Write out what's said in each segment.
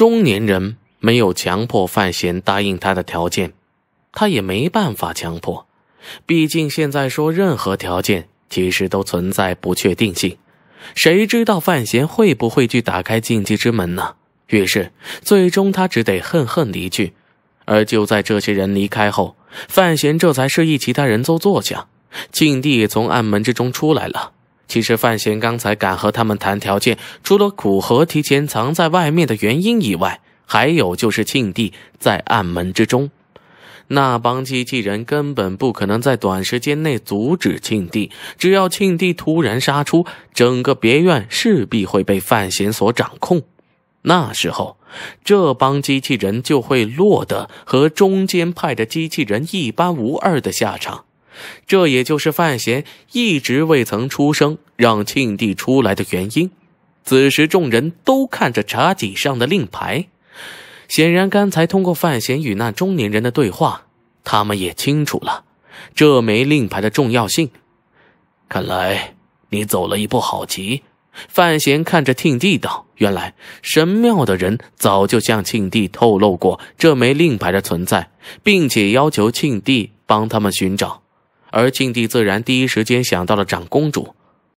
中年人没有强迫范闲答应他的条件，他也没办法强迫，毕竟现在说任何条件其实都存在不确定性，谁知道范闲会不会去打开禁忌之门呢？于是，最终他只得恨恨离去。而就在这些人离开后，范闲这才示意其他人都坐下，庆帝从暗门之中出来了。其实范闲刚才敢和他们谈条件，除了古河提前藏在外面的原因以外，还有就是庆帝在暗门之中。那帮机器人根本不可能在短时间内阻止庆帝，只要庆帝突然杀出，整个别院势必会被范闲所掌控。那时候，这帮机器人就会落得和中间派的机器人一般无二的下场。这也就是范闲一直未曾出声让庆帝出来的原因。此时，众人都看着茶几上的令牌，显然刚才通过范闲与那中年人的对话，他们也清楚了这枚令牌的重要性。看来你走了一步好棋。范闲看着庆帝道：“原来神庙的人早就向庆帝透露过这枚令牌的存在，并且要求庆帝帮他们寻找。”而庆帝自然第一时间想到了长公主，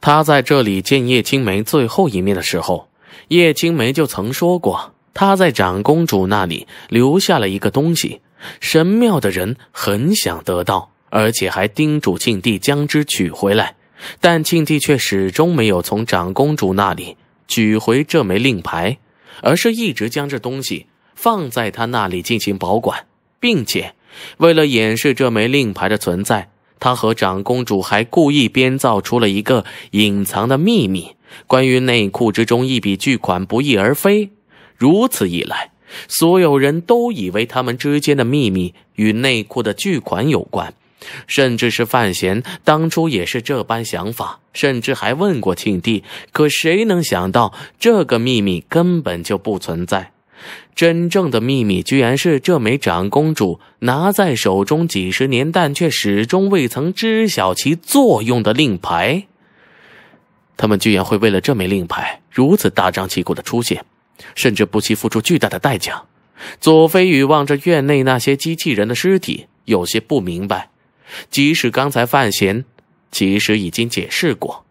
他在这里见叶青梅最后一面的时候，叶青梅就曾说过，她在长公主那里留下了一个东西，神庙的人很想得到，而且还叮嘱庆帝将之取回来，但庆帝却始终没有从长公主那里取回这枚令牌，而是一直将这东西放在他那里进行保管，并且，为了掩饰这枚令牌的存在。他和长公主还故意编造出了一个隐藏的秘密，关于内库之中一笔巨款不翼而飞。如此一来，所有人都以为他们之间的秘密与内库的巨款有关，甚至是范闲当初也是这般想法，甚至还问过庆帝。可谁能想到，这个秘密根本就不存在。真正的秘密居然是这枚长公主拿在手中几十年，但却始终未曾知晓其作用的令牌。他们居然会为了这枚令牌如此大张旗鼓的出现，甚至不惜付出巨大的代价。左飞宇望着院内那些机器人的尸体，有些不明白。即使刚才范闲其实已经解释过，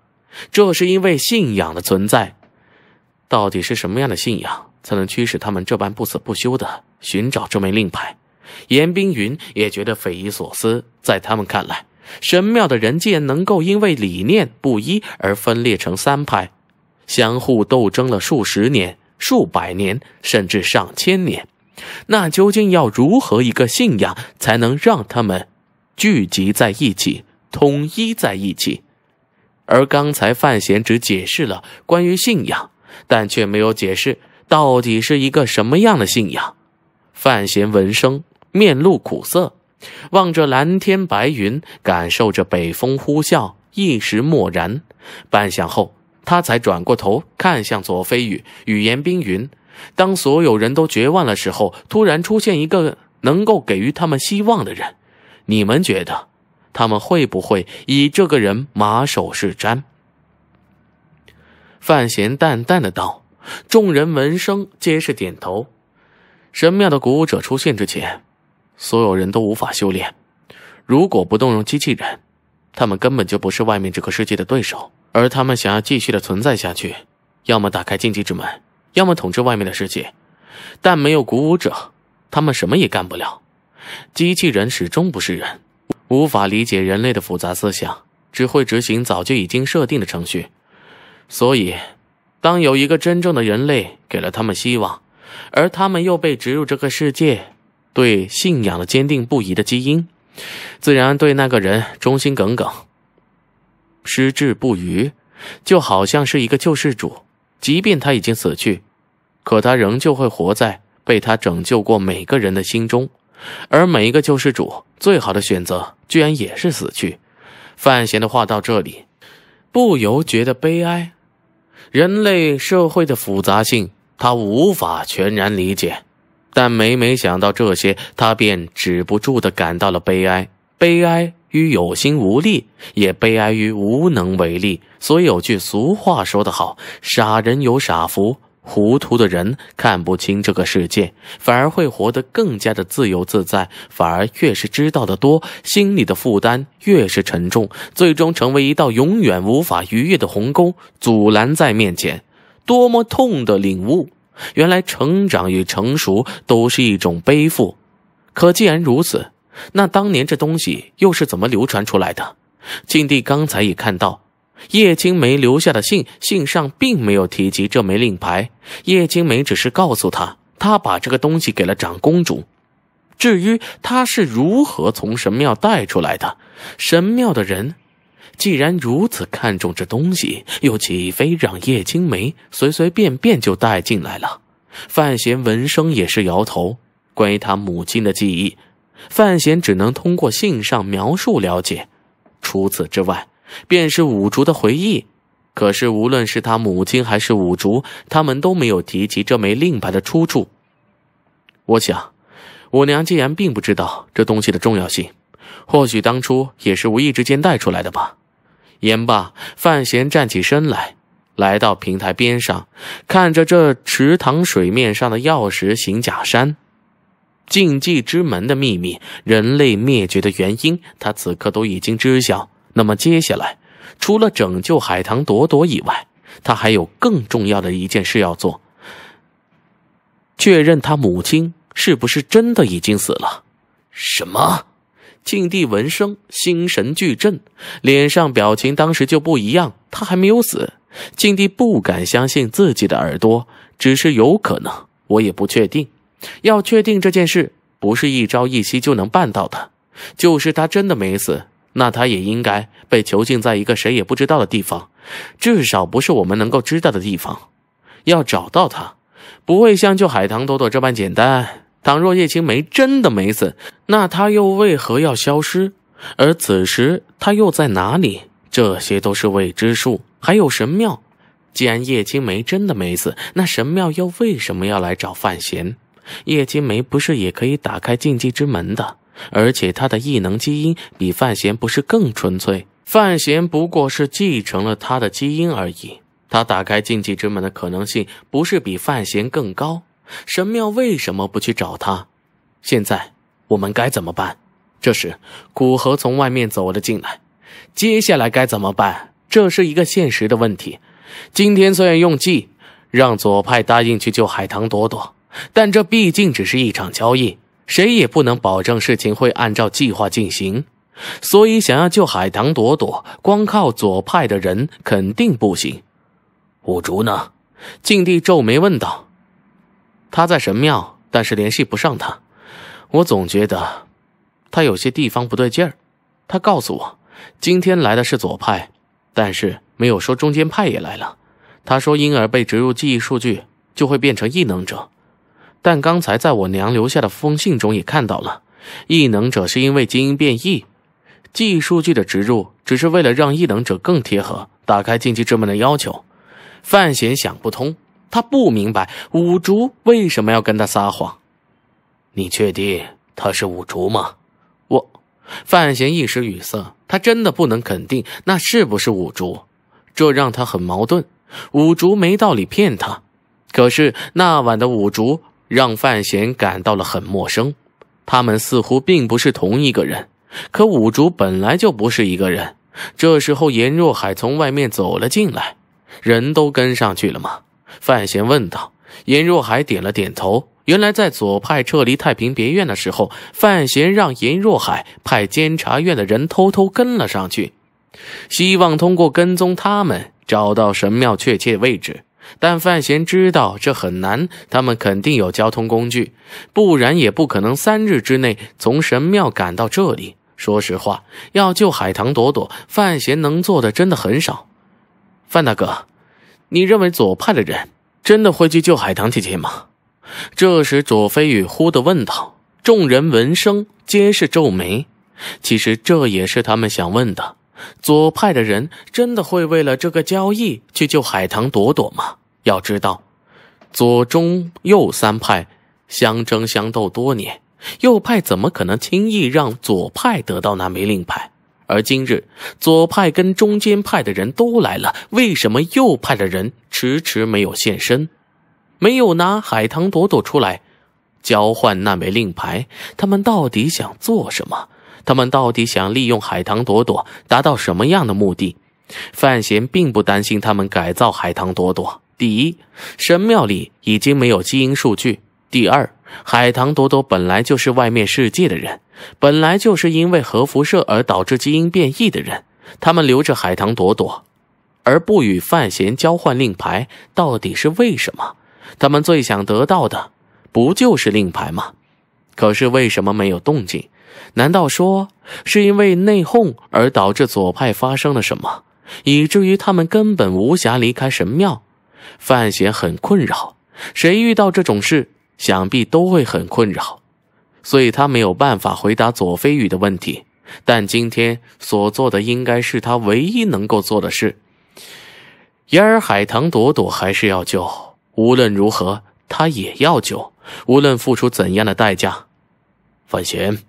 这是因为信仰的存在。到底是什么样的信仰？才能驱使他们这般不死不休的寻找这枚令牌。严冰云也觉得匪夷所思。在他们看来，神庙的人界能够因为理念不一而分裂成三派，相互斗争了数十年、数百年，甚至上千年，那究竟要如何一个信仰才能让他们聚集在一起、统一在一起？而刚才范闲只解释了关于信仰，但却没有解释。到底是一个什么样的信仰？范闲闻声，面露苦涩，望着蓝天白云，感受着北风呼啸，一时默然。半晌后，他才转过头看向左飞宇，语言冰云：“当所有人都绝望的时候，突然出现一个能够给予他们希望的人，你们觉得他们会不会以这个人马首是瞻？”范闲淡淡的道。众人闻声皆是点头。神庙的鼓舞者出现之前，所有人都无法修炼。如果不动用机器人，他们根本就不是外面这个世界的对手。而他们想要继续的存在下去，要么打开禁忌之门，要么统治外面的世界。但没有鼓舞者，他们什么也干不了。机器人始终不是人，无法理解人类的复杂思想，只会执行早就已经设定的程序。所以。当有一个真正的人类给了他们希望，而他们又被植入这个世界对信仰的坚定不移的基因，自然对那个人忠心耿耿，矢志不渝，就好像是一个救世主。即便他已经死去，可他仍旧会活在被他拯救过每个人的心中。而每一个救世主最好的选择，居然也是死去。范闲的话到这里，不由觉得悲哀。人类社会的复杂性，他无法全然理解，但每每想到这些，他便止不住地感到了悲哀。悲哀于有心无力，也悲哀于无能为力。所以有句俗话说得好：“傻人有傻福。”糊涂的人看不清这个世界，反而会活得更加的自由自在。反而越是知道的多，心里的负担越是沉重，最终成为一道永远无法逾越的鸿沟，阻拦在面前。多么痛的领悟！原来成长与成熟都是一种背负。可既然如此，那当年这东西又是怎么流传出来的？静帝刚才也看到。叶青梅留下的信，信上并没有提及这枚令牌。叶青梅只是告诉他，他把这个东西给了长公主。至于他是如何从神庙带出来的，神庙的人既然如此看重这东西，又岂非让叶青梅随随便便就带进来了？范闲闻声也是摇头。关于他母亲的记忆，范闲只能通过信上描述了解。除此之外。便是五竹的回忆，可是无论是他母亲还是五竹，他们都没有提及这枚令牌的出处。我想，我娘既然并不知道这东西的重要性，或许当初也是无意之间带出来的吧。言罢，范闲站起身来，来到平台边上，看着这池塘水面上的钥石形假山，禁忌之门的秘密，人类灭绝的原因，他此刻都已经知晓。那么接下来，除了拯救海棠朵朵以外，他还有更重要的一件事要做：确认他母亲是不是真的已经死了。什么？晋帝闻声，心神俱震，脸上表情当时就不一样。他还没有死，晋帝不敢相信自己的耳朵，只是有可能，我也不确定。要确定这件事，不是一朝一夕就能办到的。就是他真的没死。那他也应该被囚禁在一个谁也不知道的地方，至少不是我们能够知道的地方。要找到他，不会像救海棠朵朵这般简单。倘若叶青梅真的没死，那他又为何要消失？而此时他又在哪里？这些都是未知数。还有神庙，既然叶青梅真的没死，那神庙又为什么要来找范闲？叶青梅不是也可以打开禁忌之门的？而且他的异能基因比范闲不是更纯粹？范闲不过是继承了他的基因而已。他打开禁忌之门的可能性不是比范闲更高？神庙为什么不去找他？现在我们该怎么办？这时，古河从外面走了进来。接下来该怎么办？这是一个现实的问题。今天虽然用计让左派答应去救海棠朵朵，但这毕竟只是一场交易。谁也不能保证事情会按照计划进行，所以想要救海棠朵朵，光靠左派的人肯定不行。五竹呢？靖帝皱眉问道。他在神庙，但是联系不上他。我总觉得他有些地方不对劲儿。他告诉我，今天来的是左派，但是没有说中间派也来了。他说，婴儿被植入记忆数据，就会变成异能者。但刚才在我娘留下的封信中也看到了，异能者是因为基因变异，记忆数据的植入，只是为了让异能者更贴合打开禁忌之门的要求。范闲想不通，他不明白五竹为什么要跟他撒谎。你确定他是五竹吗？我，范闲一时语塞，他真的不能肯定那是不是五竹，这让他很矛盾。五竹没道理骗他，可是那晚的五竹。让范闲感到了很陌生，他们似乎并不是同一个人。可五竹本来就不是一个人。这时候，颜若海从外面走了进来。人都跟上去了吗？范闲问道。颜若海点了点头。原来，在左派撤离太平别院的时候，范闲让颜若海派监察院的人偷偷跟了上去，希望通过跟踪他们找到神庙确切位置。但范闲知道这很难，他们肯定有交通工具，不然也不可能三日之内从神庙赶到这里。说实话，要救海棠朵朵，范闲能做的真的很少。范大哥，你认为左派的人真的会去救海棠姐姐吗？这时，左飞羽忽地问道。众人闻声皆是皱眉。其实这也是他们想问的。左派的人真的会为了这个交易去救海棠朵朵吗？要知道，左、中、右三派相争相斗多年，右派怎么可能轻易让左派得到那枚令牌？而今日左派跟中间派的人都来了，为什么右派的人迟迟没有现身，没有拿海棠朵朵出来交换那枚令牌？他们到底想做什么？他们到底想利用海棠朵朵达到什么样的目的？范闲并不担心他们改造海棠朵朵。第一，神庙里已经没有基因数据；第二，海棠朵朵本来就是外面世界的人，本来就是因为核辐射而导致基因变异的人。他们留着海棠朵朵，而不与范闲交换令牌，到底是为什么？他们最想得到的，不就是令牌吗？可是为什么没有动静？难道说是因为内讧而导致左派发生了什么，以至于他们根本无暇离开神庙？范闲很困扰，谁遇到这种事，想必都会很困扰，所以他没有办法回答左飞宇的问题。但今天所做的应该是他唯一能够做的事。然而，海棠朵朵还是要救，无论如何，他也要救，无论付出怎样的代价。范闲。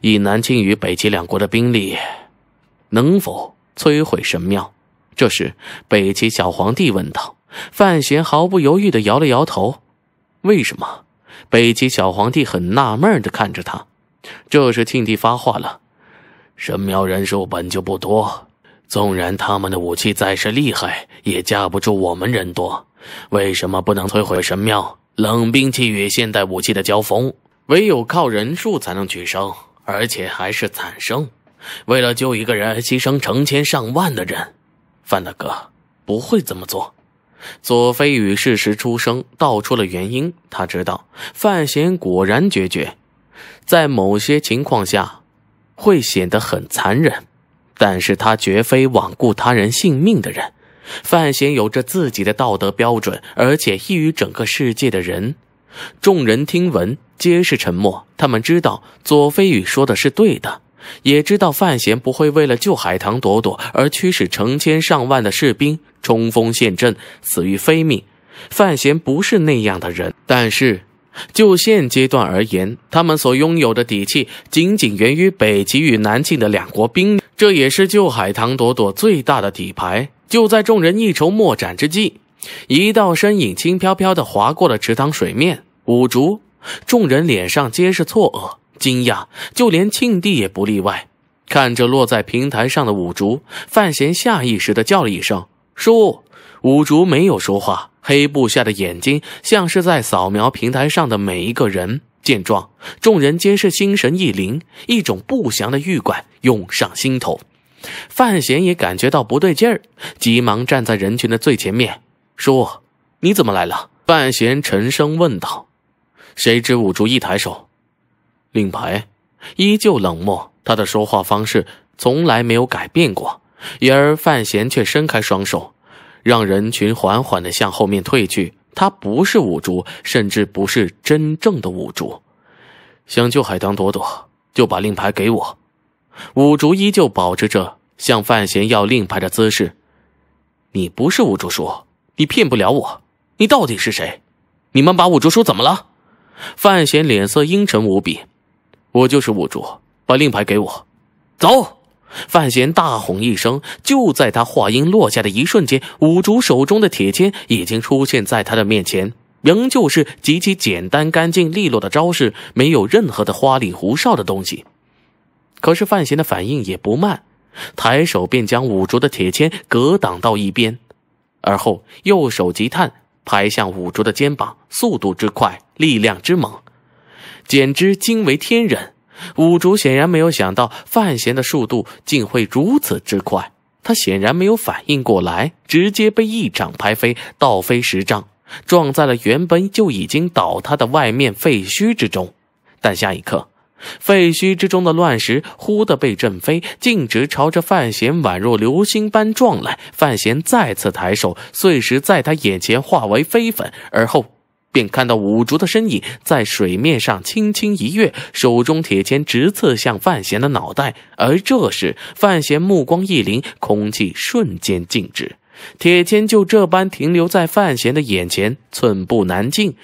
以南庆与北齐两国的兵力，能否摧毁神庙？这时，北齐小皇帝问道。范闲毫不犹豫地摇了摇头。为什么？北齐小皇帝很纳闷地看着他。这时，庆帝发话了：“神庙人数本就不多，纵然他们的武器再是厉害，也架不住我们人多。为什么不能摧毁神庙？冷兵器与现代武器的交锋，唯有靠人数才能取胜。”而且还是惨生，为了救一个人而牺牲成千上万的人，范大哥不会这么做。左飞宇适时出声道出了原因，他知道范闲果然决绝，在某些情况下会显得很残忍，但是他绝非罔顾他人性命的人。范闲有着自己的道德标准，而且异于整个世界的人。众人听闻，皆是沉默。他们知道左飞宇说的是对的，也知道范闲不会为了救海棠朵朵而驱使成千上万的士兵冲锋陷阵，死于非命。范闲不是那样的人。但是，就现阶段而言，他们所拥有的底气，仅仅源于北齐与南晋的两国兵力，这也是救海棠朵朵最大的底牌。就在众人一筹莫展之际。一道身影轻飘飘的划过了池塘水面，五竹，众人脸上皆是错愕、惊讶，就连庆帝也不例外。看着落在平台上的五竹，范闲下意识的叫了一声“叔”。五竹没有说话，黑布下的眼睛像是在扫描平台上的每一个人。见状，众人皆是心神一凛，一种不祥的预感涌上心头。范闲也感觉到不对劲儿，急忙站在人群的最前面。叔，你怎么来了？范闲沉声问道。谁知五竹一抬手，令牌依旧冷漠。他的说话方式从来没有改变过，然而范闲却伸开双手，让人群缓缓地向后面退去。他不是五竹，甚至不是真正的五竹。想救海棠朵朵，就把令牌给我。五竹依旧保持着向范闲要令牌的姿势。你不是五竹叔。你骗不了我，你到底是谁？你们把五竹叔怎么了？范闲脸色阴沉无比。我就是五竹，把令牌给我，走！范闲大吼一声。就在他话音落下的一瞬间，五竹手中的铁签已经出现在他的面前，仍旧是极其简单、干净利落的招式，没有任何的花里胡哨的东西。可是范闲的反应也不慢，抬手便将五竹的铁签格挡到一边。而后右手急探，拍向五竹的肩膀，速度之快，力量之猛，简直惊为天人。五竹显然没有想到范闲的速度竟会如此之快，他显然没有反应过来，直接被一掌拍飞，倒飞十丈，撞在了原本就已经倒塌的外面废墟之中。但下一刻，废墟之中的乱石忽地被震飞，径直朝着范闲宛若流星般撞来。范闲再次抬手，碎石在他眼前化为飞粉。而后便看到五竹的身影在水面上轻轻一跃，手中铁钳直刺向范闲的脑袋。而这时，范闲目光一凌，空气瞬间静止，铁钳就这般停留在范闲的眼前，寸步难进。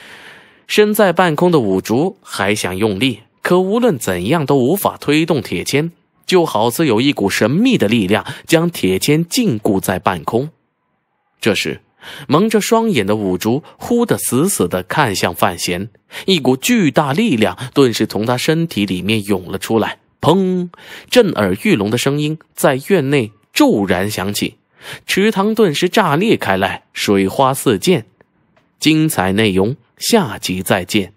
身在半空的五竹还想用力。可无论怎样都无法推动铁签，就好似有一股神秘的力量将铁签禁锢在半空。这时，蒙着双眼的五竹忽的死死的看向范闲，一股巨大力量顿时从他身体里面涌了出来。砰！震耳欲聋的声音在院内骤然响起，池塘顿时炸裂开来，水花四溅。精彩内容下集再见。